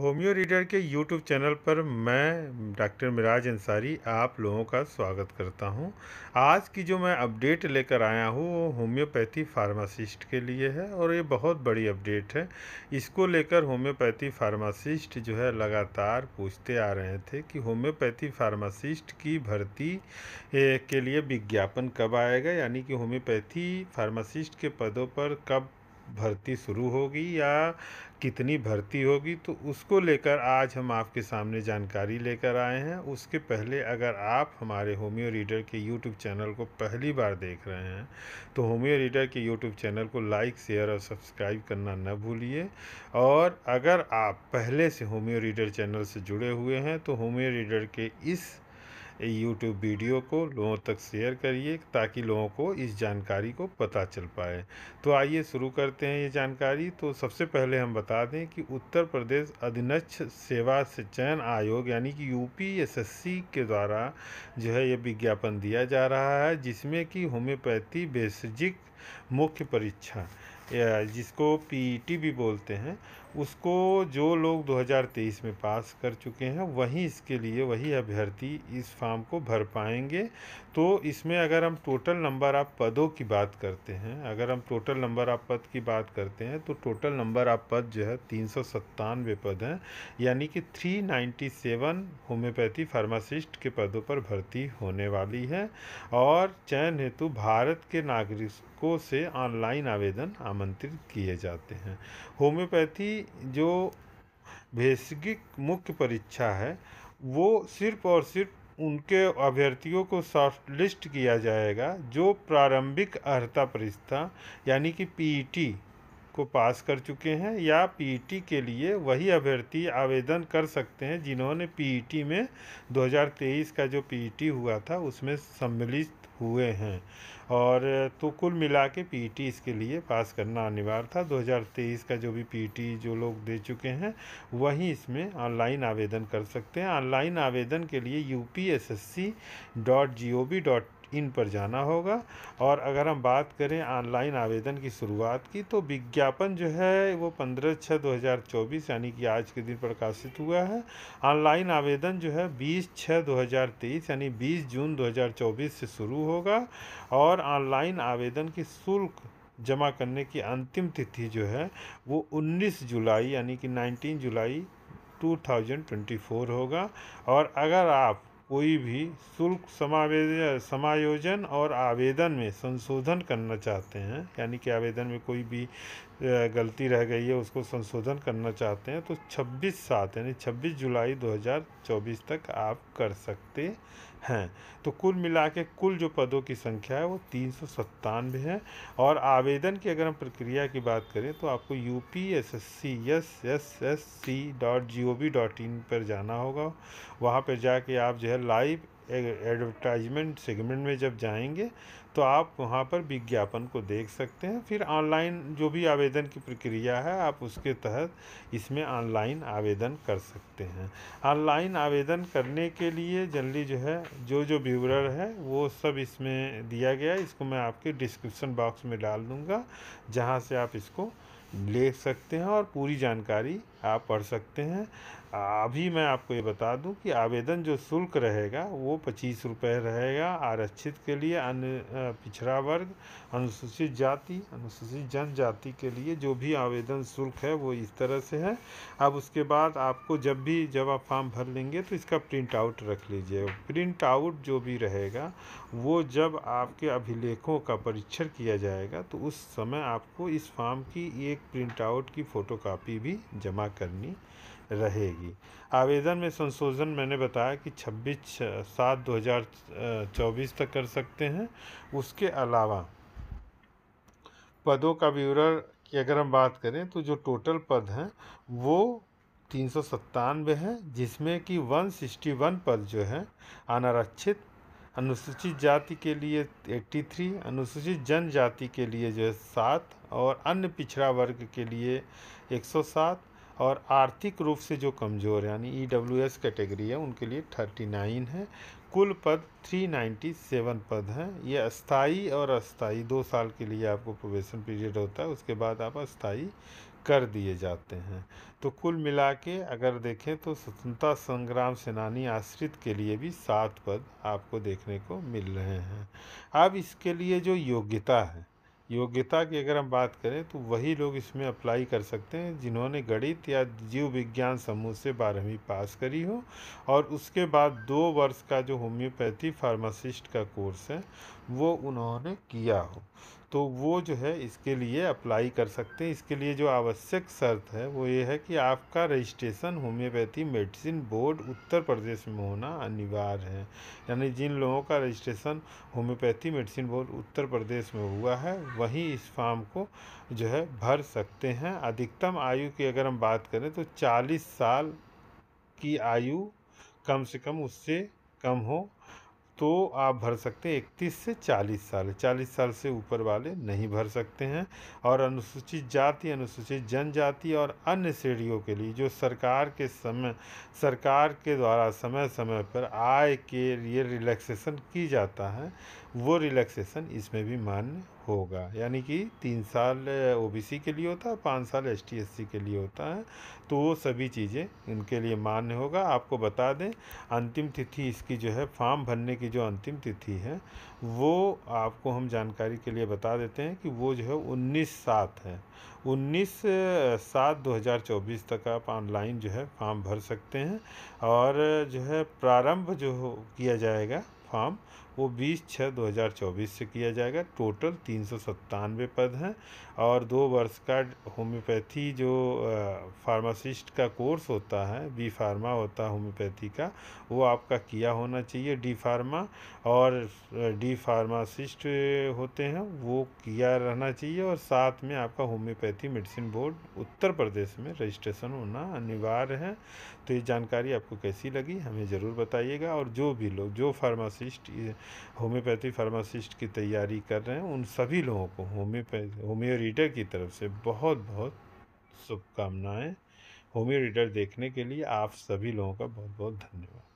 Homeo reader के YouTube channel पर मैं डॉक्टर मिराज अंसारी आप लोगों का स्वागत करता हूं। आज की जो मैं अपडेट लेकर आया हूं वो होम्योपैथी फार्मासिस्ट के लिए है और ये बहुत बड़ी अपडेट है इसको लेकर होम्योपैथी फार्मासिस्ट जो है लगातार पूछते आ रहे थे कि होम्योपैथी फार्मासिस्ट की भर्ती के लिए विज्ञापन कब आएगा यानी कि होम्योपैथी फार्मासिस्ट के पदों पर कब भर्ती शुरू होगी या कितनी भर्ती होगी तो उसको लेकर आज हम आपके सामने जानकारी लेकर आए हैं उसके पहले अगर आप हमारे होम्यो रीडर के यूट्यूब चैनल को पहली बार देख रहे हैं तो होम्यो रीडर के यूट्यूब चैनल को लाइक शेयर और सब्सक्राइब करना न भूलिए और अगर आप पहले से होम्यो रीडर चैनल से जुड़े हुए हैं तो होम्यो रीडर के इस यूट्यूब वीडियो को लोगों तक शेयर करिए ताकि लोगों को इस जानकारी को पता चल पाए तो आइए शुरू करते हैं ये जानकारी तो सबसे पहले हम बता दें कि उत्तर प्रदेश अधीनस्थ सेवा से चयन आयोग यानी कि यूपीएसएससी के द्वारा जो है ये विज्ञापन दिया जा रहा है जिसमें कि होम्योपैथी बेसिजिक मुख्य परीक्षा जिसको पीटी e भी बोलते हैं उसको जो लोग 2023 में पास कर चुके हैं वही इसके लिए वही अभ्यर्थी इस फॉर्म को भर पाएंगे तो इसमें अगर हम टोटल नंबर आप पदों की बात करते हैं अगर हम टोटल नंबर आप पद की बात करते हैं तो टोटल नंबर आप पद जो है तीन सौ सत्तानवे पद हैं यानी कि 397 होम्योपैथी फार्मासिस्ट के पदों पर भर्ती होने वाली है और चयन हेतु भारत के नागरिक को से ऑनलाइन आवेदन आमंत्रित किए जाते हैं होम्योपैथी जो भेषगिक मुख्य परीक्षा है वो सिर्फ और सिर्फ उनके अभ्यर्थियों को सॉफ्ट लिस्ट किया जाएगा जो प्रारंभिक अर्हता परीक्षा यानी कि पीईटी e को पास कर चुके हैं या पीईटी e के लिए वही अभ्यर्थी आवेदन कर सकते हैं जिन्होंने पीईटी e में 2023 का जो पीईटी हुआ था उसमें सम्मिलित हुए हैं और तो कुल मिला के पी e इसके लिए पास करना अनिवार्य था 2023 का जो भी पी e जो लोग दे चुके हैं वहीं इसमें ऑनलाइन आवेदन कर सकते हैं ऑनलाइन आवेदन के लिए U P S S C dot G O V dot in पर जाना होगा और अगर हम बात करें ऑनलाइन आवेदन की शुरुआत की तो विज्ञापन जो है वो पंद्रह छः दो हज़ार चौबीस यानी कि आज के दिन प्रकाशित हुआ है ऑनलाइन आवेदन जो है बीस छः दो हज़ार तेईस यानी बीस जून दो हज़ार चौबीस से शुरू होगा और ऑनलाइन आवेदन की शुल्क जमा करने की अंतिम तिथि जो है वो 19 जुलाई यानी कि 19 जुलाई 2024 होगा और अगर आप कोई भी शुल्क समावेदन समायोजन और आवेदन में संशोधन करना चाहते हैं यानी कि आवेदन में कोई भी गलती रह गई है उसको संशोधन करना चाहते हैं तो 26 सात यानी 26 जुलाई 2024 तक आप कर सकते हैं तो कुल मिला के कुल जो पदों की संख्या है वो तीन सौ सत्तानवे है और आवेदन की अगर हम प्रक्रिया की बात करें तो आपको U P S S C S S S C dot G O V dot in पर जाना होगा वहाँ पर जाके आप जो है लाइव एडवर्टाइजमेंट सेगमेंट में जब जाएंगे तो आप वहाँ पर विज्ञापन को देख सकते हैं फिर ऑनलाइन जो भी आवेदन की प्रक्रिया है आप उसके तहत इसमें ऑनलाइन आवेदन कर सकते हैं ऑनलाइन आवेदन करने के लिए जनरली जो है जो जो ब्यूरर है वो सब इसमें दिया गया है इसको मैं आपके डिस्क्रिप्सन बॉक्स में डाल दूँगा जहाँ से आप इसको ले सकते हैं और पूरी जानकारी आप पढ़ सकते हैं अभी मैं आपको ये बता दूं कि आवेदन जो शुल्क रहेगा वो पच्चीस रुपये रहेगा आरक्षित के लिए अन्य पिछड़ा वर्ग अनुसूचित जाति अनुसूचित जनजाति के लिए जो भी आवेदन शुल्क है वो इस तरह से है अब उसके बाद आपको जब भी जब आप फॉर्म भर लेंगे तो इसका प्रिंट आउट रख लीजिए प्रिंट आउट जो भी रहेगा वो जब आपके अभिलेखों का परीक्षण किया जाएगा तो उस समय आपको इस फॉर्म की एक प्रिंट आउट की फ़ोटोकॉपी भी जमा करनी रहेगी आवेदन में संशोधन मैंने बताया कि 26 सात 2024 तक कर सकते हैं उसके अलावा पदों का विवरण की अगर हम बात करें तो जो टोटल पद हैं वो तीन सौ सत्तानवे हैं जिसमें कि 161 पद जो है अनारक्षित अनुसूचित जाति के लिए 83 अनुसूचित जनजाति के लिए जो है सात और अन्य पिछड़ा वर्ग के लिए 107 और आर्थिक रूप से जो कमज़ोर यानी ई डब्ल्यू एस कैटेगरी है उनके लिए थर्टी नाइन है कुल पद थ्री नाइन्टी सेवन पद हैं ये अस्थाई और अस्थाई दो साल के लिए आपको प्रोवेशन पीरियड होता है उसके बाद आप अस्थाई कर दिए जाते हैं तो कुल मिला के अगर देखें तो स्वतंत्रता संग्राम सेनानी आश्रित के लिए भी सात पद आपको देखने को मिल रहे हैं अब इसके लिए जो योग्यता है योग्यता की अगर हम बात करें तो वही लोग इसमें अप्लाई कर सकते हैं जिन्होंने गणित या जीव विज्ञान समूह से बारहवीं पास करी हो और उसके बाद दो वर्ष का जो होम्योपैथी फार्मासिस्ट का कोर्स है वो उन्होंने किया हो तो वो जो है इसके लिए अप्लाई कर सकते हैं इसके लिए जो आवश्यक शर्त है वो ये है कि आपका registration homeopathy medicine board Uttar Pradesh में होना अनिवार्य है यानी जिन लोगों का registration homeopathy medicine board Uttar Pradesh में हुआ है वही इस फॉर्म को जो है भर सकते हैं अधिकतम आयु की अगर हम बात करें तो चालीस साल की आयु कम से कम उससे कम हो तो आप भर सकते हैं इकतीस से चालीस साल चालीस साल से ऊपर वाले नहीं भर सकते हैं और अनुसूचित जाति अनुसूचित जनजाति और अन्य श्रेणियों के लिए जो सरकार के समय सरकार के द्वारा समय समय पर आय के लिए रिलैक्सेशन की जाता है वो रिलैक्सेशन इसमें भी मान्य होगा यानी कि तीन साल ओबीसी के लिए होता है पाँच साल एस एससी के लिए होता है तो वो सभी चीज़ें उनके लिए मान्य होगा आपको बता दें अंतिम तिथि इसकी जो है फॉर्म भरने की जो अंतिम तिथि है वो आपको हम जानकारी के लिए बता देते हैं कि वो जो है उन्नीस सात है उन्नीस सात दो हज़ार चौबीस तक आप ऑनलाइन जो है फॉर्म भर सकते हैं और जो है प्रारंभ जो किया जाएगा फॉर्म वो 20 छः 2024 से किया जाएगा टोटल तीन सौ पद हैं और दो वर्ष का होम्योपैथी जो फार्मासिस्ट का कोर्स होता है बी फार्मा होता है होम्योपैथी का वो आपका किया होना चाहिए डी फार्मा और डी फार्मासिस्ट होते हैं वो किया रहना चाहिए और साथ में आपका homeopathy medicine board Uttar Pradesh में रजिस्ट्रेशन होना अनिवार्य है तो ये जानकारी आपको कैसी लगी हमें ज़रूर बताइएगा और जो भी लोग जो फार्मासिस्ट होम्योपैथी फार्मासिस्ट की तैयारी कर रहे हैं उन सभी लोगों को होम्योपैथी होम्यो रीडर की तरफ से बहुत बहुत शुभकामनाएँ होम्यो रीडर देखने के लिए आप सभी लोगों का बहुत बहुत धन्यवाद